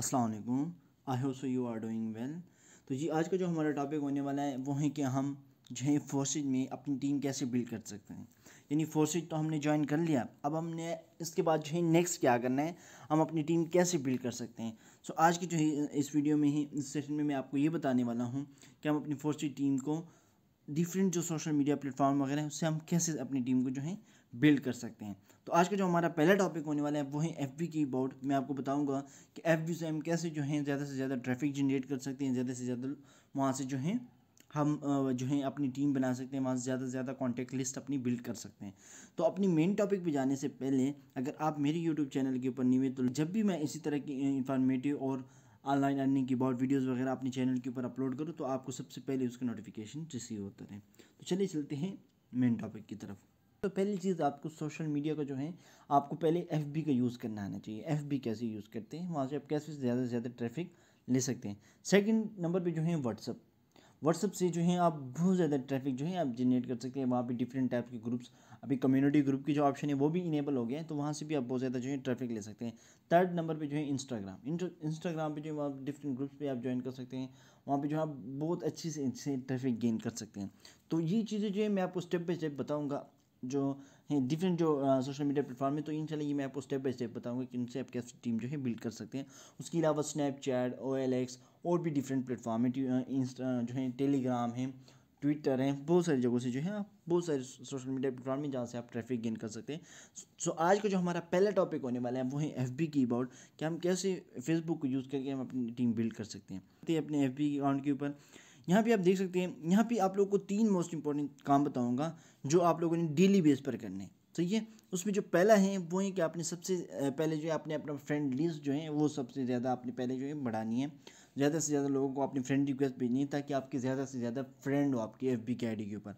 असलकुम I hope so you are doing well तो जी आज का जो हमारा टॉपिक होने वाला है वो है कि हम जो है फोर्सेज में अपनी टीम कैसे बिल्ड कर सकते हैं यानी फोर्सेज तो हमने ज्वाइन कर लिया अब हमने इसके बाद जो है नेक्स्ट क्या करना है हम अपनी टीम कैसे बिल्ड कर सकते हैं सो so, आज की जो है इस वीडियो में ही इस सेशन में मैं आपको ये बताने वाला हूँ कि हम अपनी फोर्सेज टीम को डिफरेंट जो सोशल मीडिया प्लेटफॉर्म वगैरह हैं उससे हम कैसे अपनी टीम को जो है बिल्ड कर सकते हैं तो आज का जो हमारा पहला टॉपिक होने वाला है वो है एफ की बोर्ड मैं आपको बताऊंगा कि एफ से हम कैसे जो है ज़्यादा से ज़्यादा ट्रैफिक जनरेट कर सकते हैं ज़्यादा से ज़्यादा वहाँ से जो है हम जो है अपनी टीम बना सकते हैं वहाँ से ज़्यादा से ज़्यादा कॉन्टैक्ट लिस्ट अपनी बिल्ड कर सकते हैं तो अपनी मेन टॉपिक पर जाने से पहले अगर आप मेरे यूट्यूब चैनल के ऊपर नहीं हुए तो जब भी मैं इसी तरह की इंफॉर्मेटिव और ऑनलाइन अर्निंग की बहुत वीडियोस वगैरह अपने चैनल के ऊपर अपलोड करूँ तो आपको सबसे पहले उसका नोटिफिकेशन रिसीव होता रहे तो चलिए चलते हैं मेन टॉपिक की तरफ तो पहली चीज़ आपको सोशल मीडिया का जो है आपको पहले एफ का यूज़ करना आना चाहिए एफ कैसे यूज़ करते हैं वहाँ से आप कैसे ज़्यादा से ज़्यादा ट्रैफिक ले सकते हैं सेकंड नंबर पे जो है व्हाट्सअप व्हाट्सअप से जो है आप बहुत ज़्यादा ट्रैफिक जो है आप जनरेट कर सकते हैं वहाँ पे डिफरेंट टाइप के ग्रुप्स अभी कम्युनिटी ग्रुप की जो ऑप्शन है वो भी इनेबल हो गया है तो वहाँ से भी आप बहुत ज़्यादा जो है ट्रैफिक ले सकते हैं थर्ड नंबर पे जो है इंस्टाग्राम इंस्टाग्राम पे जो है वहाँ डिफरेंट ग्रुप्स पे आप ज्वाइन कर सकते हैं वहाँ पे जो है आप बहुत अच्छी से ट्रैफिक गेन कर सकते हैं तो ये चीज़ें जो है मैं आपको स्टेप बाई स्टेप बताऊँगा जो है डिफरेंट जो सोशल मीडिया प्लेटफॉर्म है तो इन ये मैं आपको स्टेप बाई स्टेप बताऊंगा कि उनसे आप कैसे टीम जो है बिल्ड कर सकते हैं उसके अलावा स्नैपचैट ओ एल एक्स और भी डिफरेंट प्लेटफॉर्म है इंस्टा जो है टेलीग्राम है ट्विटर हैं बहुत सारी जगहों से जो है आप बहुत सारे सोशल मीडिया प्लेटफॉर्म हैं जहाँ से आप ट्रैफिक गेन कर सकते हैं सो so, आज का जो हमारा पहला टॉपिक होने वाला है वो है एफ बी की अबाउट कि हम कैसे फेसबुक को यूज़ करके हम अपनी टीम बिल्ड कर सकते हैं तो अपने एफ बी अकाउंट के ऊपर यहाँ पे आप देख सकते हैं यहाँ पे आप लोगों को तीन मोस्ट इंपॉर्टेंट काम बताऊँगा जो आप लोगों ने डेली बेस पर करने सही है उसमें जो पहला है वो है कि आपने सबसे पहले जो है आपने अपना फ्रेंड लिस्ट जो है वो सबसे ज़्यादा आपने पहले जो है बढ़ानी है ज़्यादा से ज़्यादा लोगों को अपनी फ्रेंड रिक्वेस्ट भेजनी है ताकि आपके ज़्यादा से ज़्यादा फ्रेंड हो आपकी एफ बी के आई डी के ऊपर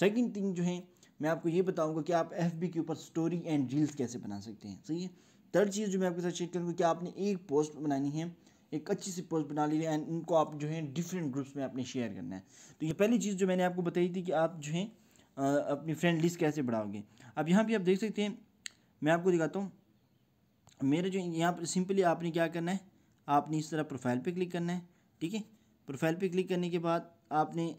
सेकेंड थिंग जो है मैं आपको ये बताऊँगा कि आप एफ बी के ऊपर स्टोरी एंड रील्स कैसे बना सकते हैं सही है थर्ड चीज़ जो मैं आपके साथ चेक करूँगा कि आपने एक पोस्ट बनानी है एक अच्छी सी पोस्ट बना ली एंड उनको आप जो है डिफरेंट ग्रुप्स में आपने शेयर करना है तो ये पहली चीज़ जो मैंने आपको बताई थी कि आप जो है अपनी फ्रेंड लिस्ट कैसे बढ़ाओगे अब यहाँ भी आप देख सकते हैं मैं आपको दिखाता हूँ मेरे जो यहाँ पर सिंपली आपने क्या करना है आपने इस तरह प्रोफाइल पर क्लिक करना है ठीक है प्रोफाइल पर क्लिक करने के बाद आपने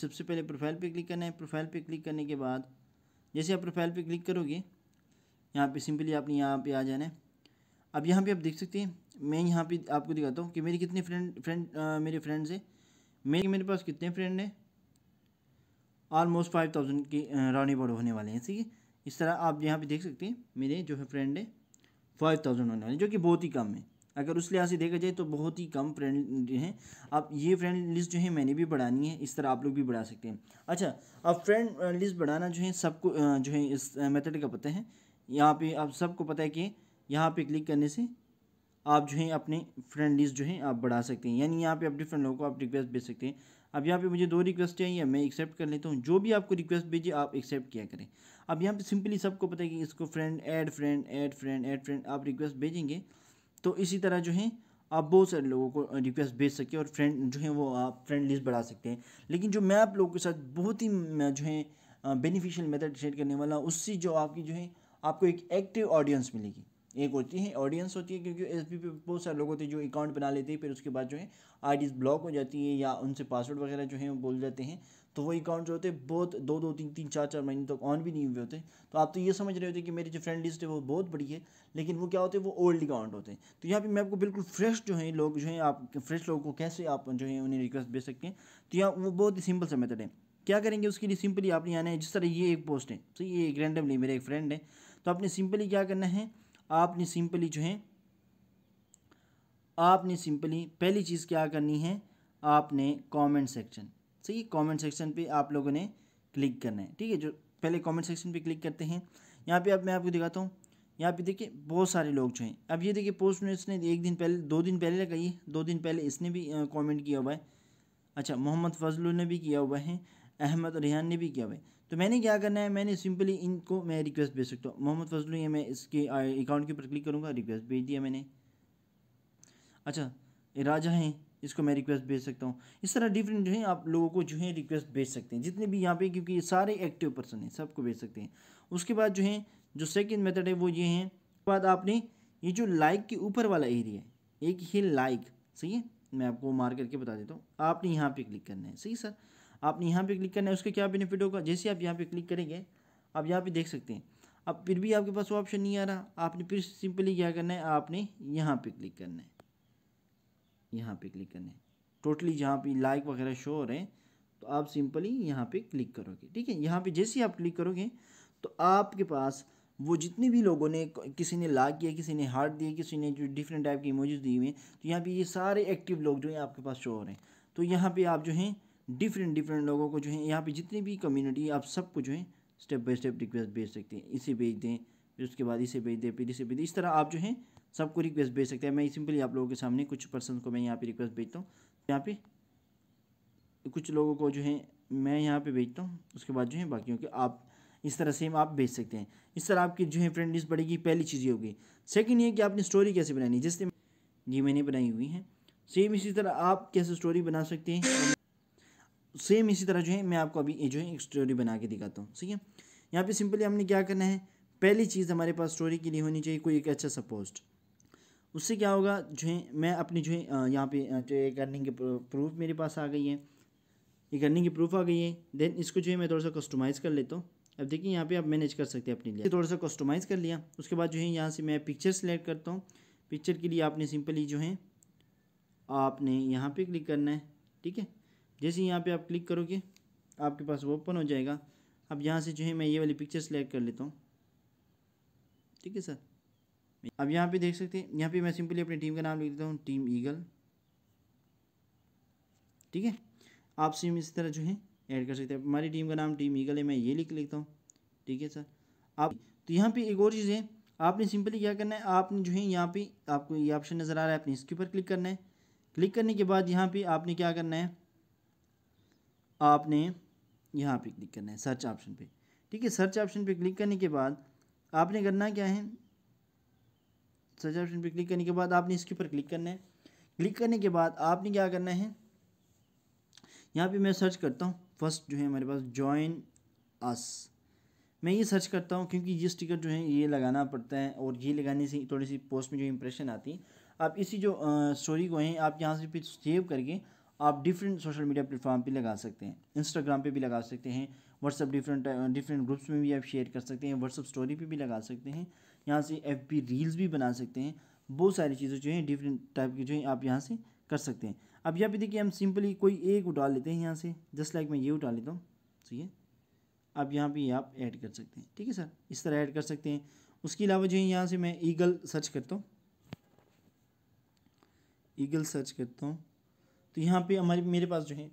सबसे पहले प्रोफाइल पर क्लिक करना है प्रोफाइल पर क्लिक करने के बाद जैसे आप प्रोफाइल पर क्लिक करोगे यहाँ पे सिंपली आपने यहाँ पे आ जाना है अब यहाँ पे आप देख सकते हैं मैं यहाँ पे आपको दिखाता हूँ कि मेरी कितने फ्रेंड फ्रेंड मेरे फ्रेंड्स हैं मेरे मेरे पास कितने फ्रेंड हैं ऑलमोस्ट फाइव थाउजेंड के राउंड अबाउट होने वाले हैं ठीक है इस तरह आप यहाँ पे देख सकते हैं मेरे जो है फ्रेंड है फाइव थाउजेंड होने वाले जो कि बहुत ही कम है अगर उस लिहाज से देखा जाए तो बहुत ही कम फ्रेंड हैं अब ये फ्रेंड लिस्ट जो है मैंने भी बढ़ानी है इस तरह आप लोग भी बढ़ा सकते हैं अच्छा अब फ्रेंड लिस्ट बढ़ाना जो है सबको जो है इस मेथड का पता है यहाँ पे आप सबको पता है कि यहाँ पे क्लिक करने से आप जो है अपने फ्रेंड लिस्ट जो है आप बढ़ा सकते हैं यानी यहाँ पे आप डिफरेंट लोगों को आप रिक्वेस्ट भेज सकते हैं अब यहाँ पे मुझे दो रिक्वेस्ट आई है मैं एक्सेप्ट कर लेता हूँ जो भी आपको रिक्वेस्ट भेजिए आप एक्सेप्ट किया करें अब यहाँ पे सिंपली सबको पता है कि इसको friend add friend add friend add friend आप रिक्वेस्ट भेजेंगे तो इसी तरह जो है आप बहुत सारे लोगों को रिक्वेस्ट भेज सकें और फ्रेंड जो है वो आप फ्रेंड लिस्ट बढ़ा सकते हैं लेकिन जो मैं आप लोगों के साथ बहुत ही जो है बेनिफिशियल मेथड शेयर करने वाला उससे जो आपकी जो है आपको एक एक्टिव ऑडियंस मिलेगी एक होती है ऑडियंस होती है क्योंकि एस पे बहुत सारे लोग होते हैं जो अकाउंट बना लेते हैं फिर उसके बाद जो है आईडीज़ ब्लॉक हो जाती है या उनसे पासवर्ड वगैरह जो है वो बोल जाते हैं तो वो अकाउंट जो होते हैं बहुत दो दो तीन तीन चार चार महीने तक ऑन भी नहीं हुए होते तो आप तो ये समझ रहे होते कि मेरी जो फ्रेंड लिस्ट है वो बहुत बड़ी है लेकिन वो क्या होते हैं वो ओल्ड अकाउंट होते हैं तो यहाँ पे मैं आपको बिल्कुल फ्रेश जो है लोग जो है आप फ्रेश लोगों को कैसे आप जो है उन्हें रिक्वेस्ट भेज सकते हैं तो यहाँ वो बहुत ही सिंपल सा मेथड है क्या करेंगे उसके लिए सिंपली आपने आना है जिस तरह ये एक पोस्ट है तो ये एक रैंडमली मेरे एक फ्रेंड है तो आपने सिंपली क्या करना है आपने सिंपली जो है आपने सिंपली पहली चीज़ क्या करनी है आपने कमेंट सेक्शन सही कमेंट सेक्शन पे आप लोगों ने क्लिक करना है ठीक है जो पहले कमेंट सेक्शन पे क्लिक करते हैं यहाँ पे अब मैं आपको दिखाता हूँ यहाँ पे देखिए बहुत सारे लोग जो हैं अब ये देखिए पोस्ट में इसने एक दिन पहले दो दिन पहले लगाई दो दिन पहले इसने भी कॉमेंट किया हुआ है अच्छा मोहम्मद फजलू ने भी किया हुआ है अहमद रेहान ने भी किया हुआ है तो मैंने क्या करना है मैंने सिंपली इनको मैं रिक्वेस्ट भेज सकता हूँ मोहम्मद फजलू ये मैं इसके अकाउंट के ऊपर क्लिक करूँगा रिक्वेस्ट भेज दिया मैंने अच्छा राजा हैं इसको मैं रिक्वेस्ट भेज सकता हूँ इस तरह डिफरेंट जो है आप लोगों को जो है रिक्वेस्ट भेज सकते हैं जितने भी यहाँ पे क्योंकि सारे एक्टिव पर्सन हैं सबको भेज सकते हैं उसके बाद जो है जो सेकेंड मेथड है वो ये है बाद आपने ये जो लाइक के ऊपर वाला एरिया है एक ही लाइक सही है मैं आपको मार करके बता देता हूँ आपने यहाँ पर क्लिक करना है सही सर आपने यहाँ पे क्लिक करना है उसका क्या बेनिफिट होगा जैसे आप यहाँ पे क्लिक करेंगे आप यहाँ पे देख सकते हैं अब फिर भी आपके पास वो ऑप्शन नहीं आ रहा आपने फिर सिंपली क्या करना है आपने यहाँ पे क्लिक करना है यहाँ पे क्लिक करना है टोटली जहाँ पे लाइक वगैरह शो हो रहे हैं तो आप सिंपली यहाँ पर क्लिक करोगे ठीक है यहाँ पर जैसे आप क्लिक करोगे तो आपके पास वो जितने भी लोगों ने किसी ने लाइक किया किसी ने हार्ट दिए किसी ने जो डिफरेंट टाइप के इमोजेस दिए हुए हैं तो यहाँ पे ये सारे एक्टिव लोग जो हैं आपके पास शो हो रहे हैं तो यहाँ पे आप जो हैं डिफरेंट डिफरेंट लोगों को जो है यहाँ पे जितनी भी कम्युनिटी आप सबको जो है स्टेप बाय स्टेप रिक्वेस्ट भेज सकते हैं इसे भेज दें फिर उसके बाद इसे भेज दें फिर इसे भेज दें इस तरह आप जो है सबको रिक्वेस्ट भेज सकते हैं मैं सिंपली आप लोगों के सामने कुछ पर्सन को मैं यहाँ पर रिक्वेस्ट भेजता हूँ यहाँ पे कुछ लोगों को जो है मैं यहाँ पर भेजता हूँ उसके बाद जो है बाकियों के आप इस तरह सेम आप भेज सकते हैं इस तरह आपकी जो है फ्रेंड लिस्ट बढ़ेगी पहली चीज़ ये होगी सेकंड ये कि आपने स्टोरी कैसे बनानी जैसे ये मैंने बनाई हुई है सेम इसी तरह आप कैसे स्टोरी बना सकते हैं सेम इसी तरह जो है मैं आपको अभी ये जो है एक स्टोरी बना के दिखाता हूँ ठीक है यहाँ पे सिंपली हमने क्या करना है पहली चीज़ हमारे पास स्टोरी के लिए होनी चाहिए कोई एक अच्छा सा पोस्ट उससे क्या होगा जो है मैं अपनी जो है यहाँ पे जो एक अर्निंग की प्रूफ मेरे पास आ गई है एक अर्निंग की प्रूफ आ गई है देन इसको जो है मैं थोड़ा सा कस्टमाइज़ कर लेता हूँ अब देखिए यहाँ पे आप मैनेज कर सकते हैं अपने लिए थोड़ा सा कस्टमाइज़ कर लिया उसके बाद जो है यहाँ से मैं पिक्चर सेलेक्ट करता हूँ पिक्चर के लिए आपने सिंपली जो है आपने यहाँ पे क्लिक करना है ठीक है जैसे ही यहाँ पे आप क्लिक करोगे आपके पास वो ओपन हो जाएगा अब यहाँ से जो है मैं ये वाली पिक्चर सेलेक्ट कर लेता हूँ ठीक है सर अब यहाँ पे देख सकते हैं यहाँ पे मैं सिंपली अपनी टीम का नाम लिख देता हूँ टीम ईगल ठीक है आप सिम इस तरह जो है ऐड कर सकते हैं हमारी टीम का नाम टीम ईगल है मैं ये लिख लेता हूँ ठीक है सर आप तो यहाँ पे एक और चीज़ है आपने सिंपली क्या करना है आपने जो है यहाँ पे आपको ये ऑप्शन नज़र आ रहा है आपने इसके ऊपर क्लिक करना है क्लिक करने के बाद यहाँ पे आपने क्या करना है आपने यहाँ पे क्लिक करना है सर्च ऑप्शन पे ठीक है सर्च ऑप्शन पे क्लिक करने के बाद आपने करना क्या है सर्च ऑप्शन पे क्लिक करने के बाद आपने इसके ऊपर क्लिक करना है क्लिक करने के बाद आपने क्या करना है यहाँ पे मैं सर्च करता हूँ फर्स्ट जो है हमारे पास जॉइन अस मैं ये सर्च करता हूँ क्योंकि ये स्टिकर जो है ये लगाना पड़ता है और ये लगाने से थोड़ी सी पोस्ट में जो इंप्रेशन आती है आप इसी जो स्टोरी को हैं आप यहाँ से फिर सेव करके आप डिफरेंट सोशल मीडिया प्लेटफॉर्म पे लगा सकते हैं इंस्टाग्राम पे भी लगा सकते हैं व्हाट्सअप डिफरेंट डिफरेंट ग्रुप्स में भी आप शेयर कर सकते हैं व्हाट्सअप स्टोरी पे भी लगा सकते हैं यहाँ से एफ रील्स भी बना सकते हैं बहुत सारी चीज़ें जो हैं डिफरेंट टाइप की जो हैं आप यहाँ से कर सकते हैं अब यहाँ पे देखिए हम सिंपली कोई एक उठा लेते हैं यहाँ से जस्ट लाइक मैं ये उठा लेता हूँ सही है अब यहाँ पर आप ऐड कर सकते हैं ठीक है सर इस तरह ऐड कर सकते हैं उसके अलावा जो है यहाँ से मैं ईगल सर्च करता हूँ ईगल सर्च करता हूँ तो यहाँ पे हमारे मेरे पास जो है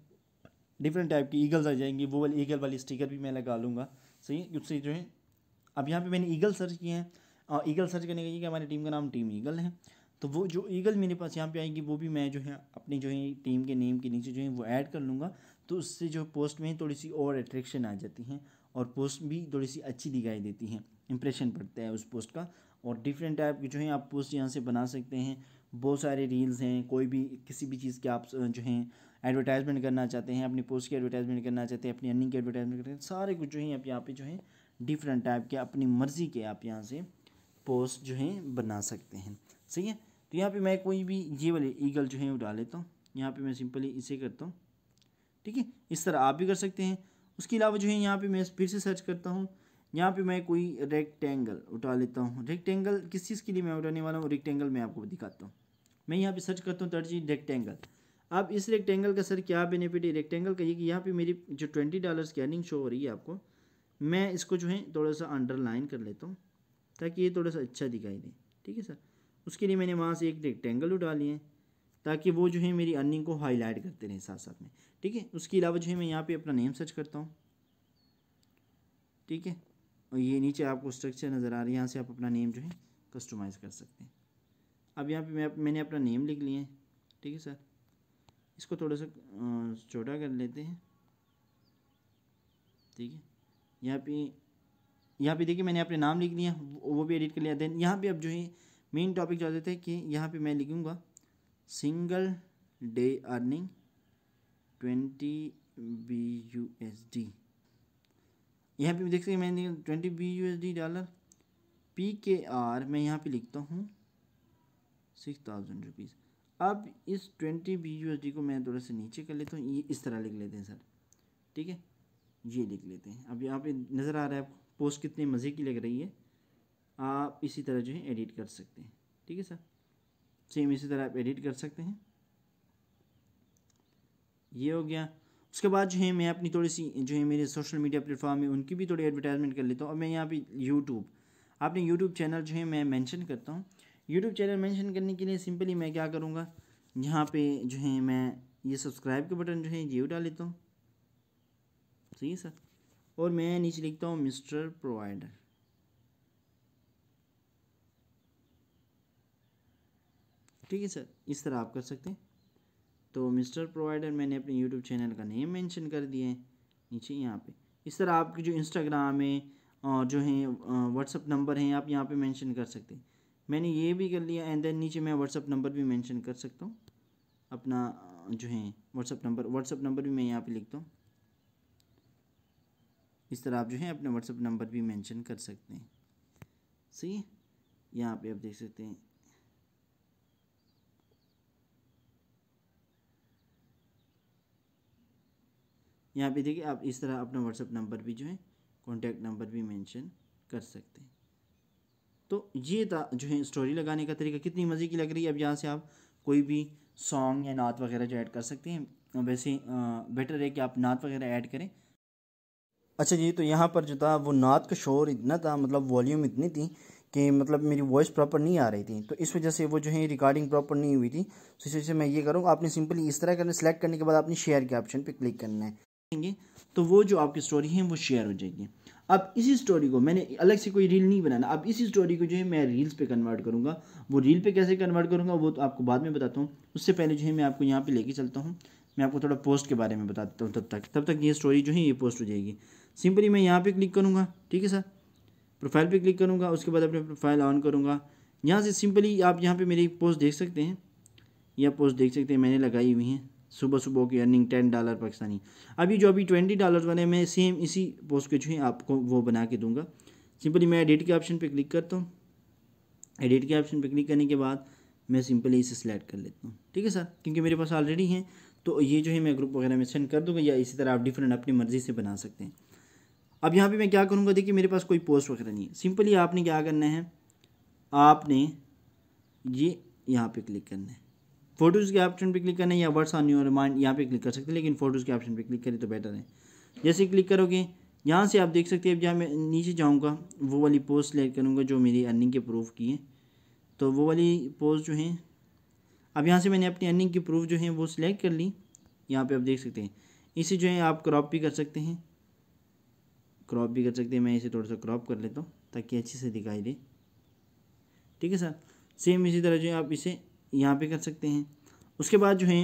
डिफरेंट टाइप की ईगल्स आ जाएंगी वो वाली ईगल वाली स्टिकर भी मैं लगा लूँगा सही उससे जो है अब यहाँ पे मैंने ईगल सर्च किए हैं और ईगल सर्च करने का ये कि हमारी टीम का नाम टीम ईगल है तो वो जो ईगल मेरे पास यहाँ पे आएगी वो भी मैं जो है अपनी जो है टीम के नेम के नीचे जो है वो ऐड कर लूँगा तो उससे जो पोस्ट में थोड़ी सी और अट्रैक्शन आ जाती है और पोस्ट भी थोड़ी सी अच्छी दिखाई देती है इंप्रेशन पड़ता है उस पोस्ट का और डिफरेंट टाइप की जो है आप पोस्ट यहाँ से बना सकते हैं बहुत सारे रील्स हैं कोई भी किसी भी चीज़ के आप जो हैं एडवर्टाइजमेंट करना चाहते हैं अपनी पोस्ट की एडवर्टाइजमेंट करना चाहते हैं अपनी अर्निंग की एडवर्टाइजमेंट करना सारे कुछ जो है आप यहाँ पे जो है डिफरेंट टाइप के अपनी मर्ज़ी के आप यहाँ से पोस्ट जो हैं बना सकते हैं सही है तो यहाँ पे मैं कोई भी ये वाले ईगल जो है उठा लेता हूँ यहाँ पे मैं सिंपली इसे करता हूँ ठीक है इस तरह आप भी कर सकते हैं उसके अलावा जो है यहाँ पे मैं फिर से सर्च करता हूँ यहाँ पे मैं कोई रेक्टेंगल उठा लेता हूँ रेक्टेंगल किस चीज़ के लिए मैं उठाने वाला हूँ रेक्टेंगल मैं आपको दिखाता हूँ मैं यहाँ पे सर्च करता हूँ तर्जी रेक्टेंगल अब इस रेक्टेंगल का सर क्या बेनिफिट है रेक्टेंगल का ये कि यहाँ पे मेरी जो ट्वेंटी डॉलर की अर्निंग शो हो रही है आपको मैं इसको जो है थोड़ा सा अंडरलाइन कर लेता हूँ ताकि ये थोड़ा सा अच्छा दिखाई दे ठीक है सर उसके लिए मैंने वहाँ से एक रेक्टेंगल उठा लिए ताकि वो जो है मेरी अर्निंग को हाईलाइट करते रहें साथ साथ में ठीक है उसके अलावा जो है मैं यहाँ पर अपना नेम सर्च करता हूँ ठीक है और ये नीचे आपको स्ट्रक्चर नज़र आ रही है यहाँ से आप अपना नेम जो है कस्टमाइज़ कर सकते हैं अब यहाँ पे मैं मैंने अपना नेम लिख लिया है ठीक है सर इसको थोड़ा सा छोटा कर लेते हैं ठीक है यहाँ पे यहाँ पे देखिए मैंने अपने नाम लिख लिया वो भी एडिट कर लिया देन यहाँ पे अब जो है मेन टॉपिक जो देते हैं कि यहाँ पे मैं लिखूँगा single day earning twenty B U S D यहाँ पे देख सकते हैं मैंने twenty B U S D dollar P K R मैं यहाँ पे लिखता हूँ सिक्स थाउजेंड रुपीज़ अब इस twenty B U S D को मैं थोड़ा सा नीचे कर लेता हूँ ये इस तरह लिख लेते हैं सर ठीक है ये लिख लेते हैं अब यहाँ पे नज़र आ रहा है पोस्ट कितने मज़े की लग रही है आप इसी तरह जो है एडिट कर सकते हैं ठीक है सर सेम इसी तरह आप एडिट कर सकते हैं ये हो गया उसके बाद जो है मैं अपनी थोड़ी सी जो है मेरे सोशल मीडिया प्लेटफॉर्म है उनकी भी थोड़ी एडवर्टाइजमेंट कर लेता हूँ और मैं यहाँ पे यूट्यूब आपने यूट्यूब चैनल जो है मैं मैंशन करता हूँ यूट्यूब चैनल मैंशन करने के लिए सिंपली मैं क्या करूँगा यहाँ पर जो है मैं ये सब्सक्राइब के बटन जो है ये उठा लेता हूँ सही है सर और मैं नीचे लिखता हूँ मिस्टर प्रोवाइडर ठीक है सर इस तरह आप कर सकते हैं तो मिस्टर प्रोवाइडर मैंने अपने यूट्यूब चैनल का नेम मेंशन कर दिया है नीचे यहाँ पे इस तरह आपकी जो इंस्टाग्राम है और जो है व्हाट्सअप नंबर हैं आप यहाँ पे मेंशन कर सकते हैं मैंने ये भी कर लिया एंड देन नीचे मैं व्हाट्सअप नंबर भी मेंशन कर सकता हूँ अपना जो है व्हाट्सअप नंबर व्हाट्सअप नंबर भी मैं यहाँ पर लिखता हूँ इस तरह आप जो है अपना व्हाट्सअप नंबर भी मैंशन कर सकते हैं सही यहाँ पर आप देख सकते हैं यहाँ पे देखिए आप इस तरह अपना व्हाट्सअप नंबर भी जो है कॉन्टैक्ट नंबर भी मेंशन कर सकते हैं तो ये था जो है स्टोरी लगाने का तरीका कितनी मज़े की लग रही है अब यहाँ से आप कोई भी सॉन्ग या नात वगैरह जो ऐड कर सकते हैं वैसे बेटर है कि आप नात वगैरह ऐड करें अच्छा जी तो यहाँ पर जो था वो नात का शोर इतना था मतलब वॉल्यूम इतनी थी कि मतलब मेरी वॉइस प्रॉपर नहीं आ रही थी तो इस वजह से वो जो है रिकॉर्डिंग प्रॉपर नहीं हुई थी तो इस वजह से मैं ये करूँ आपने सिंपली इस तरह करना सेलेक्ट करने के बाद आपने शेयर के ऑप्शन पर क्लिक करना है देंगे तो वो जो आपकी स्टोरी है वो शेयर हो जाएगी अब इसी स्टोरी को मैंने अलग से कोई रील नहीं बनाना अब इसी स्टोरी को जो है मैं रील्स पे कन्वर्ट करूँगा वो रील पे कैसे कन्वर्ट करूँगा वो तो आपको बाद में बताता हूँ उससे पहले जो है मैं आपको यहाँ पे लेके चलता हूँ मैं आपको थोड़ा पोस्ट के बारे में बताता हूँ तब तक तब तक ये स्टोरी जो है ये पोस्ट हो जाएगी सिंपली मैं यहाँ पर क्लिक करूँगा ठीक है सर प्रोफाइल पर क्लिक करूँगा उसके बाद अपने प्रोफाइल ऑन करूँगा यहाँ से सिंपली आप यहाँ पर मेरी पोस्ट देख सकते हैं यह पोस्ट देख सकते हैं मैंने लगाई हुई हैं सुबह सुबह की अर्निंग टेन डॉलर पाकिस्तानी अभी जो अभी ट्वेंटी डॉलर वाले मैं सेम इसी पोस्ट के जो है आपको वो बना के दूंगा सिंपली मैं एडिट के ऑप्शन पे क्लिक करता हूँ एडिट के ऑप्शन पे क्लिक करने के बाद मैं सिंपली इसे सिलेक्ट कर लेता हूँ ठीक है सर क्योंकि मेरे पास ऑलरेडी हैं तो ये जो है मैं ग्रुप वगैरह में सेंड कर दूँगा या इसी तरह आप डिफरेंट अपनी मर्ज़ी से बना सकते हैं अब यहाँ पर मैं क्या करूँगा देखिए मेरे पास कोई पोस्ट वगैरह नहीं है सिंपली आपने क्या करना है आपने ये यहाँ पर क्लिक करना है फोटोज़ के ऑप्शन पे क्लिक करना है या वर्ड्स ऑन योर माइंड यहाँ पे क्लिक कर सकते हैं लेकिन फोटोज़ के ऑप्शन पे क्लिक करें तो बेटर है जैसे क्लिक करोगे यहाँ से आप देख सकते हैं अब जहाँ मैं नीचे जाऊँगा वो वाली पोस्ट सेलेक्ट करूँगा जो मेरी अर्निंग के प्रूफ की है तो वो वाली पोस्ट जो है अब यहाँ से मैंने अपनी अर्निंग की प्रूफ जो है वो सिलेक्ट कर ली यहाँ पर आप देख सकते हैं इसे जो है आप क्रॉप भी कर सकते हैं क्रॉप भी कर सकते हैं मैं इसे थोड़ा सा क्रॉप कर लेता हूँ ताकि अच्छे से दिखाई दे ठीक है सर सेम इसी तरह जो है आप इसे यहाँ पे कर सकते हैं उसके बाद जो है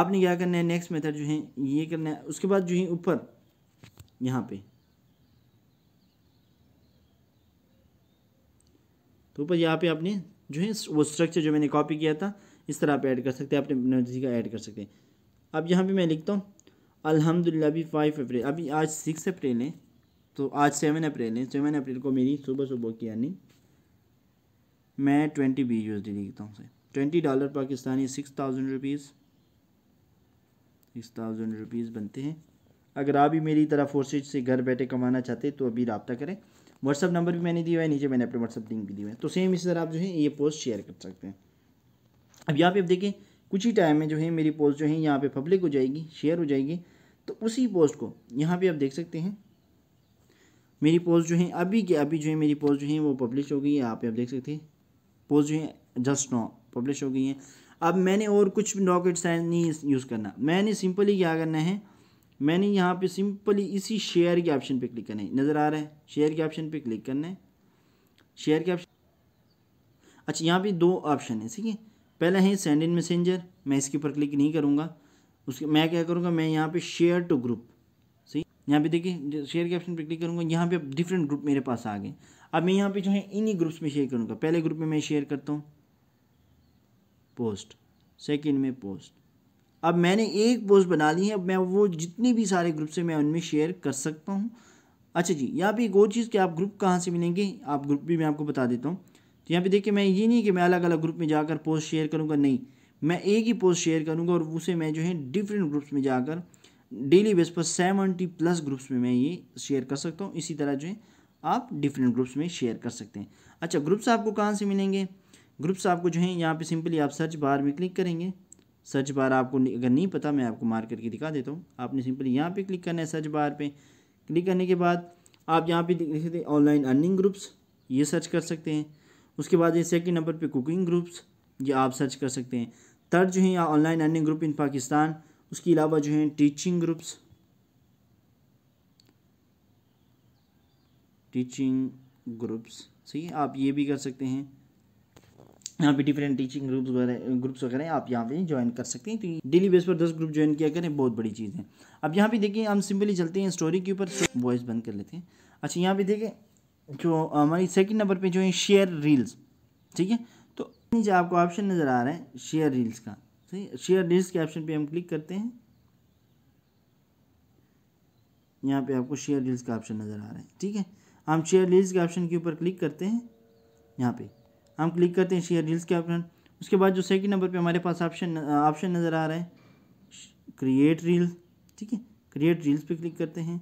आपने क्या करना है नेक्स्ट मेथड जो है ये करना है उसके बाद जो है ऊपर यहाँ पे तो ऊपर यहाँ पे आपने जो है वो स्ट्रक्चर जो मैंने कॉपी किया था इस तरह आप ऐड कर सकते हैं अपने नर्जी का ऐड कर सकते हैं अब यहाँ पे मैं लिखता हूँ अल्हम्दुलिल्लाह अभी फाइव अप्रैल अभी आज सिक्स अप्रैल है तो आज सेवन अप्रैल है सेवन अप्रैल को मेरी सुबह सुबह की यानी मैं ट्वेंटी बी यूज लिखता हूँ sir twenty dollar Pakistani six thousand rupees six thousand rupees बनते हैं अगर आप भी मेरी तरह फोर्सेज से घर बैठे कमाना चाहते तो अभी रबता करें व्हाट्सअप नंबर भी मैंने दिया है नीचे मैंने अपने व्हाट्सअप लिंक भी दिए हैं तो सेम इसी तरह आप जो है ये पोस्ट शेयर कर सकते हैं अब यहाँ पे आप देखें कुछ ही टाइम में जो है मेरी पोस्ट जो है यहाँ पे पब्लिक हो जाएगी शेयर हो जाएगी तो उसी पोस्ट को यहाँ पे आप देख सकते हैं मेरी पोस्ट जो है अभी के अभी जो है मेरी पोस्ट जो है वो पब्लिश हो गई है यहाँ पे आप देख सकते हैं पोस्ट जो है जस्ट नाउ पब्लिश हो गई हैं अब मैंने और कुछ रॉकेट साइंस नहीं यूज़ करना मैंने सिंपली क्या करना है मैंने यहाँ पे सिंपली इसी शेयर के ऑप्शन पे क्लिक करना है नज़र आ रहा है शेयर के ऑप्शन पे क्लिक करना है शेयर के ऑप्शन अच्छा यहाँ पे दो ऑप्शन है ठीक है पहला है सेंड इन मैसेंजर मैं इसके ऊपर क्लिक नहीं करूँगा उसके मैं क्या करूँगा मैं यहाँ पे शेयर टू ग्रुप सही यहाँ पे देखिए शेयर के ऑप्शन पर क्लिक करूँगा यहाँ पर डिफरेंट ग्रुप मेरे पास आ गए अब मैं यहाँ पे जो है इन्हीं ग्रुप्स में शेयर करूँगा पहले ग्रुप में मैं शेयर करता हूँ पोस्ट सेकंड में पोस्ट अब मैंने एक पोस्ट बना ली है अब मैं वो जितने भी सारे ग्रुप से मैं उनमें शेयर कर सकता हूँ अच्छा जी यहाँ पे एक और चीज़ कि आप ग्रुप कहाँ से मिलेंगे आप ग्रुप भी मैं आपको बता देता हूँ तो यहाँ पे देखिए मैं ये नहीं कि मैं अलग अलग ग्रुप में जाकर पोस्ट शेयर करूँगा नहीं मैं एक ही पोस्ट शेयर करूँगा और उसे मैं जो है डिफरेंट ग्रुप्स में जाकर डेली बेस पर सेवेंटी प्लस ग्रुप्स में मैं ये शेयर कर सकता हूँ इसी तरह जो है आप डिफरेंट ग्रुप्स में शेयर कर सकते हैं अच्छा ग्रुप्स आपको कहाँ से मिलेंगे ग्रुप्स आपको जो है यहाँ पे सिंपली आप सर्च बार में क्लिक करेंगे सर्च बार आपको अगर नहीं पता मैं आपको मार करके दिखा देता हूँ आपने सिंपली यहाँ पे क्लिक करना है सर्च बार पे क्लिक करने के बाद आप यहाँ पे देख सकते हैं ऑनलाइन अर्निंग ग्रुप्स ये सर्च कर सकते हैं उसके बाद ये सेकेंड नंबर पर कुकिंग ग्रुप्स ये आप सर्च कर सकते हैं थर्ड जो है online earning group in Pakistan उसके अलावा जो है टीचिंग ग्रुप्स टीचिंग ग्रुप्स सही आप ये भी कर सकते हैं यहाँ पे डिफरेंट टीचिंग ग्रुप्स वगैरह ग्रुप्स वगैरह आप यहाँ पे ज्वाइन कर सकते हैं तो डेली बेस पर दस ग्रुप ज्वाइन किया करें बहुत बड़ी चीज़ है अब यहाँ पे देखिए हम सिंपली चलते हैं स्टोरी के ऊपर वॉइस बंद कर लेते हैं अच्छा यहाँ पे देखें जो हमारी सेकंड नंबर पे जो है शेयर रील्स ठीक है तो नीचे आपको ऑप्शन नज़र आ रहा है शेयर रील्स का ठीक शेयर रील्स के ऑप्शन पर हम क्लिक करते हैं यहाँ पर आपको शेयर रील्स का ऑप्शन नज़र आ रहा है ठीक है हम शेयर रील्स के ऑप्शन के ऊपर क्लिक करते हैं यहाँ पर हम क्लिक करते हैं शेयर रील्स के ऑप्शन उसके बाद जो सेकंड नंबर पे हमारे पास ऑप्शन ऑप्शन नज़र आ रहा है क्रिएट रील ठीक है क्रिएट रील्स पे क्लिक करते हैं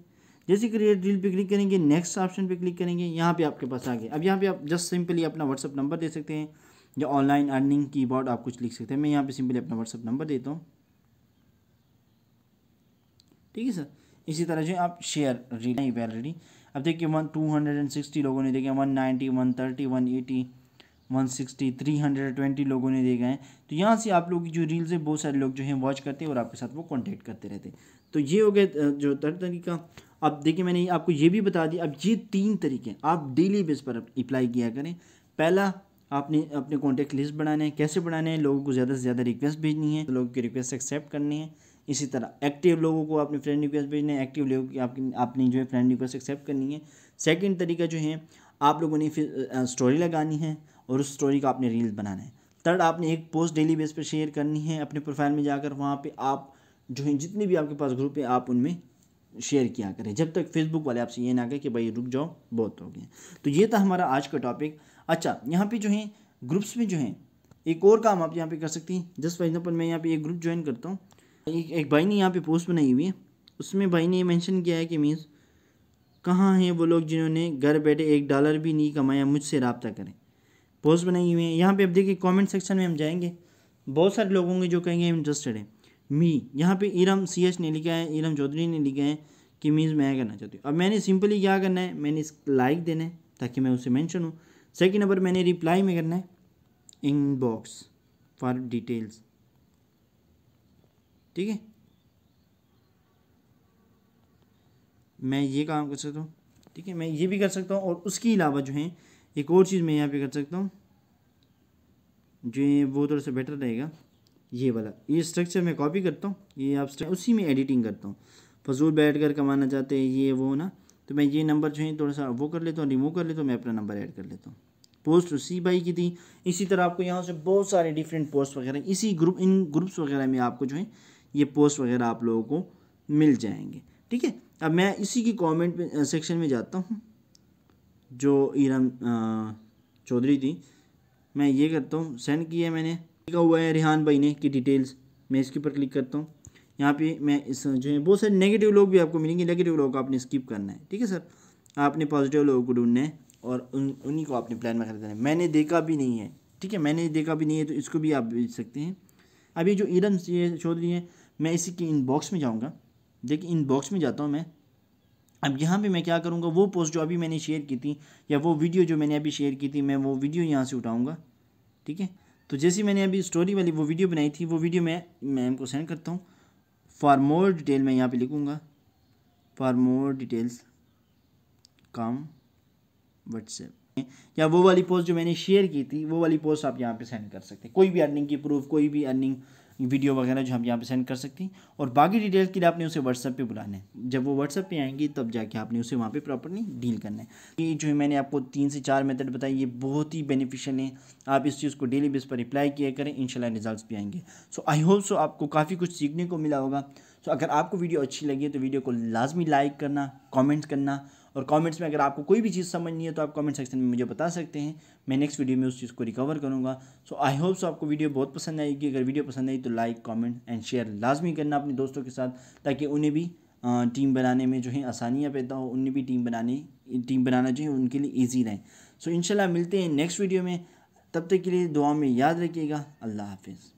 जैसे क्रिएट रील पे क्लिक करेंगे नेक्स्ट ऑप्शन पे क्लिक करेंगे यहाँ पे आपके पास आ गए अब यहाँ पे आप जस्ट सिंपली अपना व्हाट्सअप नंबर दे सकते हैं या ऑनलाइन अर्निंग की बॉर्ड आप कुछ लिख सकते हैं मैं यहाँ पर सिंपली अपना व्हाट्सअप नंबर देता हूँ ठीक है सर इसी तरह जो आप शेयर रील ऑलरेडी अब देखिए one two hundred and sixty लोगों ने देखे one ninety one thirty one eighty one sixty three hundred twenty लोगों ने देखे गए तो यहाँ से आप लोग की जो रील्स है बहुत सारे लोग जो हैं वॉच करते हैं और आपके साथ वो कॉन्टैक्ट करते रहते हैं तो ये हो गया जो थर्ड तरीका अब देखिए मैंने आपको ये भी बता दिया अब ये तीन तरीके आप डेली बेस पर अप्लाई किया करें पहला आपने अपने कॉन्टैक्ट लिस्ट बनाने हैं कैसे बनाने हैं लोगों को ज़्यादा से ज़्यादा रिक्वेस्ट भेजनी है तो लोगों की रिक्वेस्ट एक्सेप्ट करनी है इसी तरह एक्टिव लोगों को अपने फ्रेंड रिक्वेस्ट भेजने है एक्टिव लोगों की आपकी अपनी जो है फ्रेंड रिक्वेस्ट एक्सेप्ट करनी है सेकेंड तरीका जो है आप लोगों ने फिर स्टोरी लगानी है और उस स्टोरी का आपने रील्स बनाना है थर्ड आपने एक पोस्ट डेली बेस पर शेयर करनी है अपने प्रोफाइल में जाकर वहाँ पर आप जो है जितने भी आपके पास ग्रुप है आप उनमें शेयर किया करें जब तक फेसबुक वाले आपसे ये ना कहें कि भाई रुक जाओ बहुत हो गया तो ये था हमारा आज का टॉपिक अच्छा यहाँ पे जो है ग्रुप्स में जो है एक और काम आप यहाँ पे कर सकती हैं जस्ट फॉर एग्जाम्पल मैं यहाँ पे एक ग्रुप ज्वाइन करता हूँ एक एक भाई ने यहाँ पे पोस्ट बनाई हुई है उसमें भाई ने ये मैंशन किया है कि मीन्स कहाँ हैं वो लोग जिन्होंने घर बैठे एक डॉलर भी नहीं कमाया मुझसे रबता करें पोस्ट बनाई हुई हैं यहाँ पे आप देखिए कमेंट सेक्शन में हम जाएंगे बहुत सारे लोग होंगे जो कहेंगे इंटरेस्टेड है मी यहाँ पे इरम सी एच ने लिखा है इरम चौधरी ने लिखा है कि मीन्स मैं करना चाहती हूँ अब मैंने सिंपली क्या करना है मैंने इस लाइक देना है ताकि मैं उसे मैंशन हूँ सेकेंड नंबर मैंने रिप्लाई में करना है इनबॉक्स फॉर डिटेल्स ठीक है मैं ये काम कर सकता हूँ ठीक है मैं ये भी कर सकता हूँ और उसके अलावा जो है एक और चीज़ मैं यहाँ पे कर सकता हूँ जो वो थोड़ा सा बेटर रहेगा ये वाला ये स्ट्रक्चर मैं कॉपी करता हूँ ये आप उसी में एडिटिंग करता हूँ फजूल बैठ कर कमाना चाहते हैं ये वो ना तो मैं ये नंबर जो है थोड़ा सा वो कर लेता हूँ रिमूव कर लेता हूँ मैं अपना नंबर ऐड कर लेता हूँ पोस्ट उसी भाई की थी इसी तरह आपको यहाँ से बहुत सारे डिफरेंट पोस्ट वगैरह इसी ग्रुप इन ग्रुप्स वगैरह में आपको जो है ये पोस्ट वगैरह आप लोगों को मिल जाएंगे ठीक है अब मैं इसी की कमेंट सेक्शन में जाता हूँ जो इरम चौधरी थी मैं ये करता हूँ सेंड किया मैंने लिखा हुआ है रिहान भाई ने की डिटेल्स मैं इसके ऊपर क्लिक करता हूँ यहाँ पे मैं इस जो है बहुत सारे नेगेटिव लोग भी आपको मिलेंगे नेगेटिव लोग को आपने स्किप करना है ठीक है सर आपने पॉजिटिव लोगों को ढूंढना है और उन उन्हीं को आपने प्लान में खरीदना है मैंने देखा भी नहीं है ठीक है मैंने देखा भी नहीं है तो इसको भी आप भेज सकते हैं अभी जो इरम चौधरी है मैं इसी की इनबॉक्स में जाऊँगा देखिए इनबॉक्स में जाता हूँ मैं अब यहाँ पे मैं क्या करूँगा वो पोस्ट जो अभी मैंने शेयर की थी या वो वीडियो जो मैंने अभी शेयर की थी मैं वो वीडियो यहाँ से उठाऊँगा ठीक है तो जैसे मैंने अभी स्टोरी वाली वो वीडियो बनाई थी वो वीडियो मैं मैम को सेंड करता हूँ फॉर मोर डिटेल मैं यहाँ पे लिखूँगा फॉर मोर डिटेल्स काम व्हाट्सएप या वो वाली पोस्ट जो मैंने शेयर की थी वो वाली पोस्ट आप यहाँ पे सेंड कर सकते हैं कोई भी अर्निंग की प्रूफ कोई भी अर्निंग वीडियो वगैरह जो हम यहाँ पे सेंड कर सकते हैं और बाकी डिटेल्स के लिए आपने उसे व्हाट्सअप पे बुलाना है जब वो व्हाट्सअप पे आएंगी तब जाके आपने उसे वहाँ पे प्रॉपरली डील करना है ये जो है मैंने आपको तीन से चार मेथड बताए ये बहुत ही बेनिफिशियल है आप इस चीज़ को डेली बेस पर रिप्लाई किया करें इनशाला रिजल्ट भी आएंगे सो आई होप सो आपको काफ़ी कुछ सीखने को मिला होगा सो अगर आपको वीडियो अच्छी लगी तो वीडियो को लाजमी लाइक करना कॉमेंट्स करना और कमेंट्स में अगर आपको कोई भी चीज़ समझ नहीं है तो आप कमेंट सेक्शन में मुझे बता सकते हैं मैं नेक्स्ट वीडियो में उस चीज़ को रिकवर करूँगा सो आई होप सो आपको वीडियो बहुत पसंद आएगी अगर वीडियो पसंद आई तो लाइक कॉमेंट एंड शेयर लाजमी करना अपने दोस्तों के साथ ताकि उन्हें भी टीम बनाने में जो है आसानियाँ पैदा हो उन्हें भी टीम बनाने टीम बनाना जो है उनके लिए ईजी रहें सो इनशाला मिलते हैं नेक्स्ट वीडियो में तब तक के लिए दुआ में याद रखिएगा अल्लाह हाफिज़